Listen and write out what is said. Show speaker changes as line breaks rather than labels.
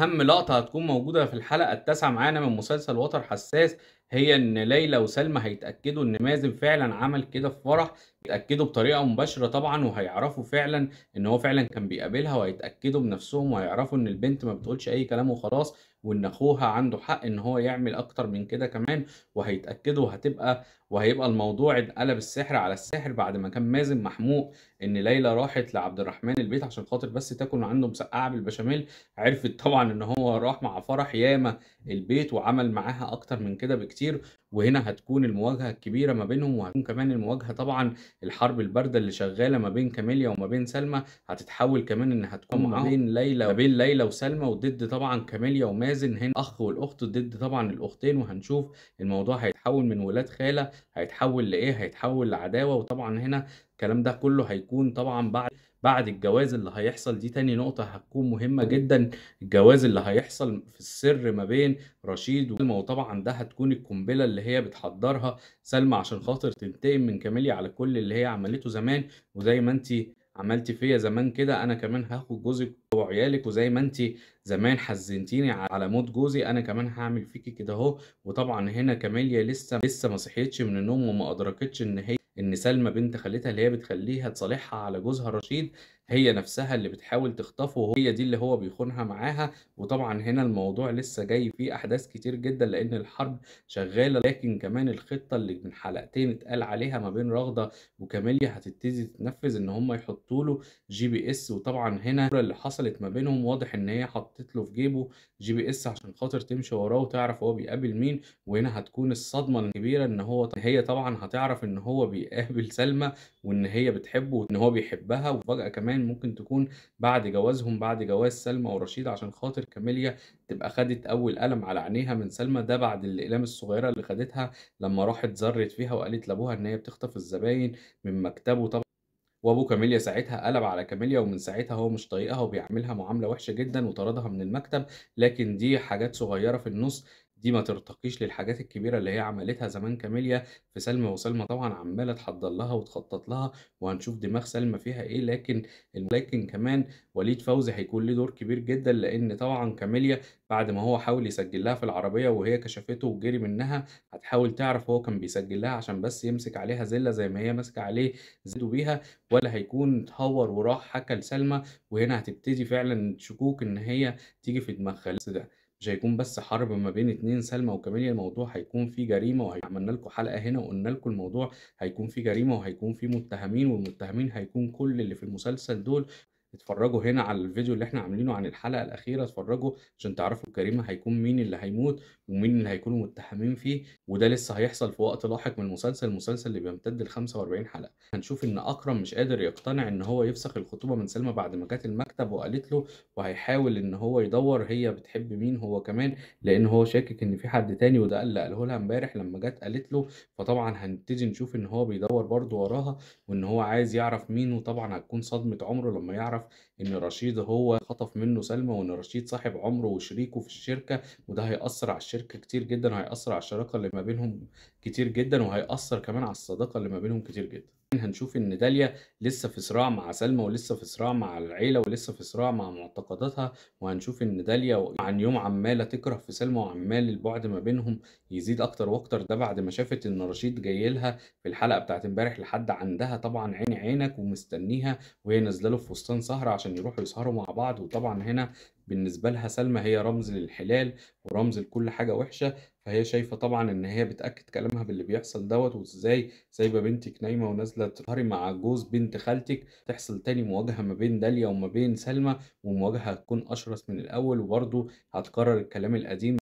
أهم لقطة هتكون موجودة في الحلقة التاسعة معانا من مسلسل وتر حساس هي ان ليلى وسلمى هيتاكدوا ان مازن فعلا عمل كده في فرح يتاكدوا بطريقه مباشره طبعا وهيعرفوا فعلا ان هو فعلا كان بيقابلها وهيتاكدوا بنفسهم وهيعرفوا ان البنت ما بتقولش اي كلام وخلاص وان اخوها عنده حق ان هو يعمل اكتر من كده كمان وهيتاكدوا وهتبقى وهيبقى الموضوع اتقلب السحر على السحر بعد ما كان مازن محموق ان ليلى راحت لعبد الرحمن البيت عشان خاطر بس تاكل عنده مسقعه بالبشاميل عرفت طبعا ان هو راح مع فرح ياما البيت وعمل معاها اكتر من كده بكتير كتير وهنا هتكون المواجهه الكبيره ما بينهم وهتكون كمان المواجهه طبعا الحرب البارده اللي شغاله ما بين كاميليا وما بين سلمى هتتحول كمان ان هتكون ما بين ليلى ما بين ليلى وسلمى وضد طبعا كاميليا ومازن هنا اخ والاخت ضد طبعا الاختين وهنشوف الموضوع هيتحول من ولاد خاله هيتحول لايه هيتحول لعداوه وطبعا هنا الكلام ده كله هيكون طبعا بعد بعد الجواز اللي هيحصل دي تاني نقطة هتكون مهمة جدا الجواز اللي هيحصل في السر ما بين رشيد وسلمى وطبعا ده هتكون القنبلة اللي هي بتحضرها سلمى عشان خاطر تنتقم من كاميليا على كل اللي هي عملته زمان وزي ما انت عملتي فيا زمان كده انا كمان هاخد جوزك وعيالك وزي ما انت زمان حزنتيني على موت جوزي انا كمان هعمل فيكي كده اهو وطبعا هنا كاميليا لسه لسه ما صحيتش من النوم وما ادركتش ان هي إن سلمى بنت خالتها اللي هي بتخليها تصالحها على جوزها رشيد هي نفسها اللي بتحاول تخطفه وهي دي اللي هو بيخونها معاها وطبعا هنا الموضوع لسه جاي فيه احداث كتير جدا لان الحرب شغاله لكن كمان الخطه اللي من حلقتين اتقال عليها ما بين رغده وكاميليا هتبتدي تتنفذ ان هم يحطوا له جي بي اس وطبعا هنا اللي حصلت ما بينهم واضح ان هي حطت له في جيبه جي بي اس عشان خاطر تمشي وراه وتعرف هو بيقابل مين وهنا هتكون الصدمه الكبيره ان هو هي طبعا هتعرف ان هو بيقابل سلمى وان هي بتحبه وان هو بيحبها وفجاه كمان كمان ممكن تكون بعد جوازهم بعد جواز سلمى ورشيد عشان خاطر كاميليا تبقى خدت اول قلم على عينيها من سلمى ده بعد الاقلام الصغيره اللي خدتها لما راحت زرت فيها وقالت لابوها ان هي بتخطف الزباين من مكتبه طبعا وابو كاميليا ساعتها قلب على كاميليا ومن ساعتها هو مش طايقها وبيعاملها معامله وحشه جدا وطردها من المكتب لكن دي حاجات صغيره في النص دي ما ترتقيش للحاجات الكبيرة اللي هي عملتها زمان كاميليا في سلمى، وسلمى طبعًا عمّالة تحضّر لها وتخطّط لها، وهنشوف دماغ سلمى فيها إيه، لكن لكن كمان وليد فوزي هيكون ليه دور كبير جدًا، لإن طبعًا كاميليا بعد ما هو حاول يسجّل لها في العربية وهي كشفته وجري منها، هتحاول تعرف هو كان بيسجّل لها عشان بس يمسك عليها زِلة زي ما هي ماسكة عليه زيته بيها، ولا هيكون اتهوّر وراح حكى لسلمى، وهنا هتبتدي فعلًا شكوك إن هي تيجي في دماغ ده. مش هيكون بس حرب ما بين اتنين سلمى وكاميليا الموضوع هيكون فيه جريمة وعملنا لكم حلقة هنا وقلنا لكم الموضوع هيكون فيه جريمة وهيكون فيه متهمين والمتهمين هيكون كل اللي في المسلسل دول اتفرجوا هنا على الفيديو اللي احنا عاملينه عن الحلقة الأخيرة اتفرجوا عشان تعرفوا كريم هيكون مين اللي هيموت ومين اللي هيكونوا متهمين فيه وده لسه هيحصل في وقت لاحق من المسلسل المسلسل اللي بيمتد ل 45 حلقة هنشوف إن أكرم مش قادر يقتنع إن هو يفسخ الخطوبة من سلمى بعد ما جت المكتب وقالت له وهيحاول إن هو يدور هي بتحب مين هو كمان لأن هو شاكك إن في حد تاني وده اللي قاله لها امبارح لما جت قالت له فطبعا هنبتدي نشوف إن هو بيدور برضه وراها وإن هو عايز يعرف مين وطبعا هتكون صدمة عمره لما يعرف ان رشيد هو خطف منه سلمى وان رشيد صاحب عمره وشريكه في الشركه وده هيأثر على الشركه كتير جدا وهيأثر على الشراكه اللي ما بينهم كتير جدا وهيأثر كمان على الصداقه اللي ما بينهم كتير جدا هنشوف ان داليا لسه في صراع مع سلمى ولسه في صراع مع العيله ولسه في صراع مع معتقداتها وهنشوف ان داليا عن يوم عماله تكره في سلمى وعمال البعد ما بينهم يزيد اكتر واكتر ده بعد ما شافت ان رشيد جاي لها في الحلقه بتاعت امبارح لحد عندها طبعا عيني عينك ومستنيها وهي نازله له في فستان السهرة عشان يروحوا يسهروا مع بعض وطبعًا هنا بالنسبة لها سلمى هي رمز للحلال ورمز لكل حاجة وحشة، فهي شايفة طبعًا إن هي بتأكد كلامها باللي بيحصل دوت وإزاي سايبة بنتِك نايمة ونازلة تسهري مع جوز بنت خالتِك، تحصل تاني مواجهة ما بين داليا وما بين سلمى، ومواجهة هتكون أشرس من الأول، وبرضه هتكرر الكلام القديم.